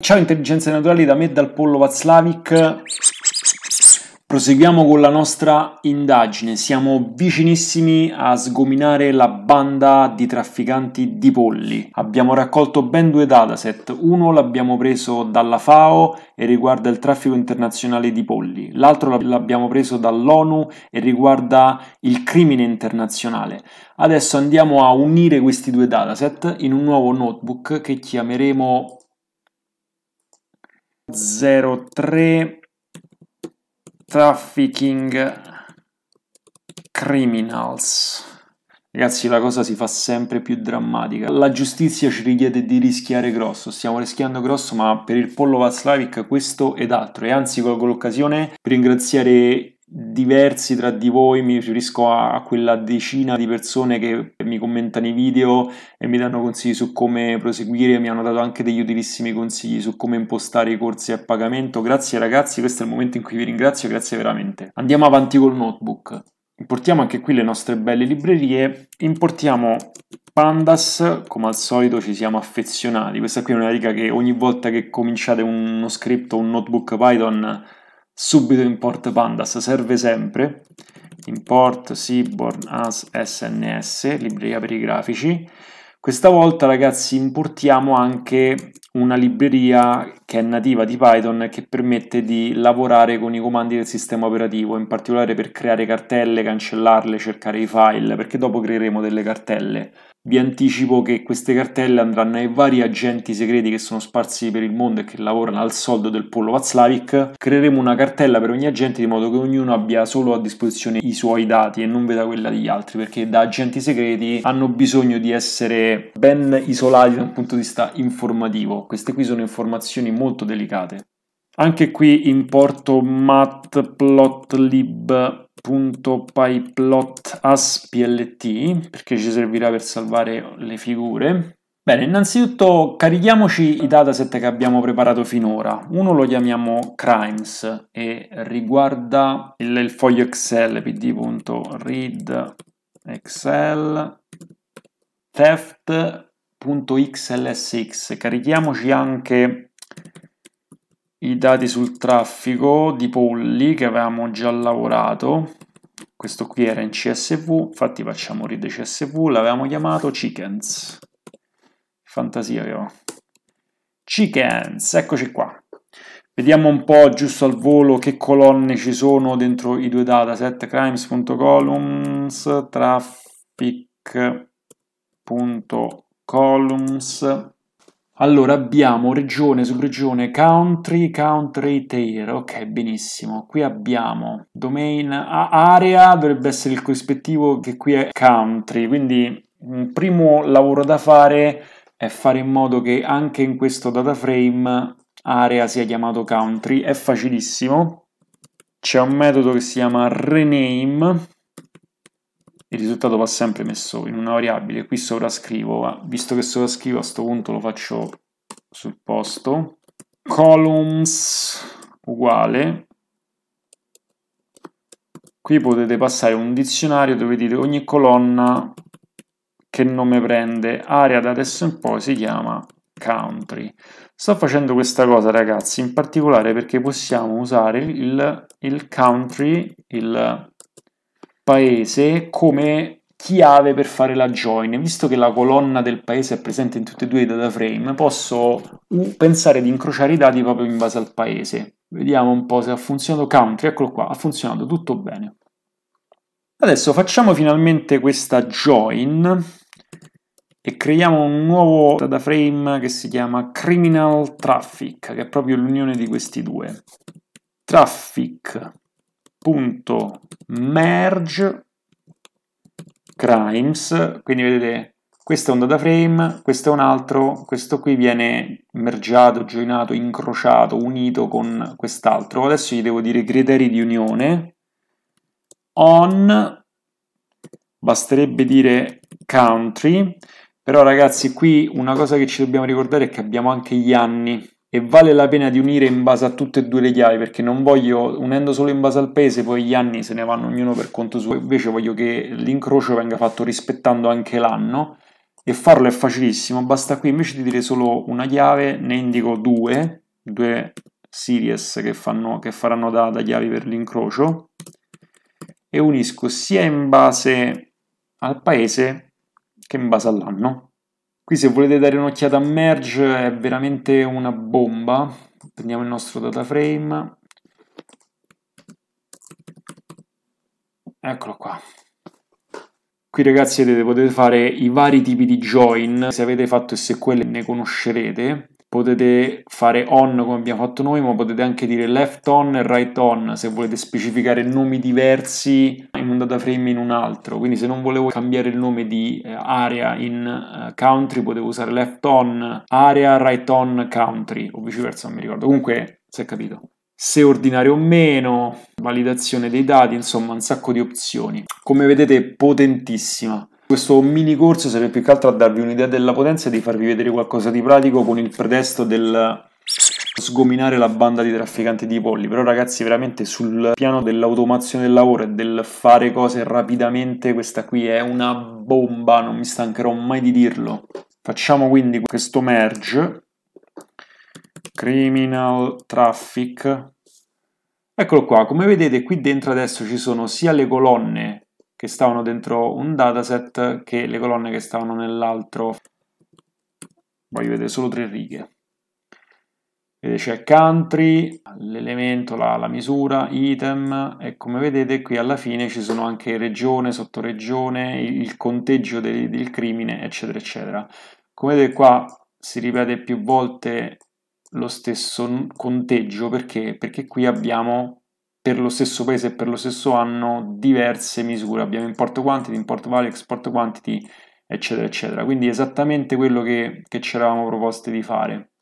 Ciao intelligenze naturali da me dal pollo Vazlavic. Proseguiamo con la nostra indagine. Siamo vicinissimi a sgominare la banda di trafficanti di polli. Abbiamo raccolto ben due dataset. Uno l'abbiamo preso dalla FAO e riguarda il traffico internazionale di polli. L'altro l'abbiamo preso dall'ONU e riguarda il crimine internazionale. Adesso andiamo a unire questi due dataset in un nuovo notebook che chiameremo 03 Trafficking Criminals. Ragazzi, la cosa si fa sempre più drammatica. La giustizia ci richiede di rischiare grosso. Stiamo rischiando grosso, ma per il pollo Vaslavic questo ed altro. E anzi, colgo l'occasione per ringraziare diversi tra di voi, mi riferisco a, a, quella decina di persone che mi commentano i video e mi danno consigli su come proseguire, mi hanno dato anche degli utilissimi consigli su come impostare i corsi a pagamento. Grazie ragazzi, questo è il momento in cui vi ringrazio, grazie veramente. Andiamo avanti col notebook. Importiamo anche qui le nostre belle librerie, importiamo Pandas, come al solito ci siamo affezionati. Questa qui è una riga che ogni volta che cominciate uno script o un notebook Python subito import pandas, serve sempre, import seaborn as sns, libreria per i grafici, questa volta ragazzi importiamo anche una libreria che è nativa di Python che permette di lavorare con i comandi del sistema operativo, in particolare per creare cartelle, cancellarle, cercare i file, perché dopo creeremo delle cartelle. Vi anticipo che queste cartelle andranno ai vari agenti segreti che sono sparsi per il mondo e che lavorano al soldo del pollo Vazlavic. Creeremo una cartella per ogni agente in modo che ognuno abbia solo a disposizione i suoi dati e non veda quella degli altri, perché da agenti segreti hanno bisogno di essere ben isolati da un punto di vista informativo. Queste qui sono informazioni molto delicate. Anche qui importo matplotlib .pyplot.as.plt perché ci servirà per salvare le figure. Bene, innanzitutto carichiamoci i dataset che abbiamo preparato finora. Uno lo chiamiamo crimes e riguarda il, il foglio Excel, pd.read Excel theft.xlsx. Carichiamoci anche i dati sul traffico di polli che avevamo già lavorato questo qui era in csv infatti facciamo read csv l'avevamo chiamato chickens fantasia che ho chickens eccoci qua vediamo un po' giusto al volo che colonne ci sono dentro i due dataset crimes.columns traffic.columns allora abbiamo regione, su regione, country, country tier. Ok, benissimo. Qui abbiamo domain area, dovrebbe essere il corrispettivo che qui è country. Quindi un primo lavoro da fare è fare in modo che anche in questo data frame area sia chiamato country. È facilissimo. C'è un metodo che si chiama rename il risultato va sempre messo in una variabile, qui sovrascrivo, ma visto che sovrascrivo a questo punto lo faccio sul posto, columns uguale, qui potete passare un dizionario dove dite ogni colonna che nome prende, area da adesso in poi si chiama country. Sto facendo questa cosa ragazzi, in particolare perché possiamo usare il, il country, il paese come chiave per fare la join. Visto che la colonna del paese è presente in tutti e due i data frame, posso pensare di incrociare i dati proprio in base al paese. Vediamo un po' se ha funzionato country, eccolo qua, ha funzionato tutto bene. Adesso facciamo finalmente questa join e creiamo un nuovo data frame che si chiama criminal traffic, che è proprio l'unione di questi due. Traffic punto merge crimes, quindi vedete questo è un data frame, questo è un altro, questo qui viene mergiato, joinato, incrociato, unito con quest'altro. Adesso gli devo dire criteri di unione. On, basterebbe dire country, però ragazzi qui una cosa che ci dobbiamo ricordare è che abbiamo anche gli anni, e vale la pena di unire in base a tutte e due le chiavi perché non voglio unendo solo in base al paese poi gli anni se ne vanno ognuno per conto suo invece voglio che l'incrocio venga fatto rispettando anche l'anno e farlo è facilissimo basta qui invece di dire solo una chiave ne indico due due series che, fanno, che faranno da, da chiavi per l'incrocio e unisco sia in base al paese che in base all'anno Qui se volete dare un'occhiata a merge è veramente una bomba. Prendiamo il nostro data frame. Eccolo qua. Qui ragazzi vedete potete fare i vari tipi di join, se avete fatto SQL ne conoscerete potete fare on come abbiamo fatto noi, ma potete anche dire left on e right on se volete specificare nomi diversi in un data frame in un altro. Quindi se non volevo cambiare il nome di eh, area in eh, country, potevo usare left on area, right on country o viceversa, non mi ricordo. Comunque si è capito. Se ordinare o meno, validazione dei dati, insomma un sacco di opzioni. Come vedete potentissima. Questo mini corso serve più che altro a darvi un'idea della potenza e di farvi vedere qualcosa di pratico con il pretesto del sgominare la banda di trafficanti di polli. Però, ragazzi, veramente sul piano dell'automazione del lavoro e del fare cose rapidamente, questa qui è una bomba, non mi stancherò mai di dirlo. Facciamo quindi questo merge criminal traffic. Eccolo qua, come vedete qui dentro adesso ci sono sia le colonne che stavano dentro un dataset che le colonne che stavano nell'altro. Voglio vedere solo tre righe. Vedete c'è country, l'elemento, la, la, misura, item e come vedete qui alla fine ci sono anche regione, sottoregione, il conteggio del, del crimine eccetera eccetera. Come vedete qua si ripete più volte lo stesso conteggio perché? Perché qui abbiamo per lo stesso paese e per lo stesso anno diverse misure. Abbiamo import quantity, import value, export quantity, eccetera, eccetera. Quindi esattamente quello che, che ci eravamo proposti di fare.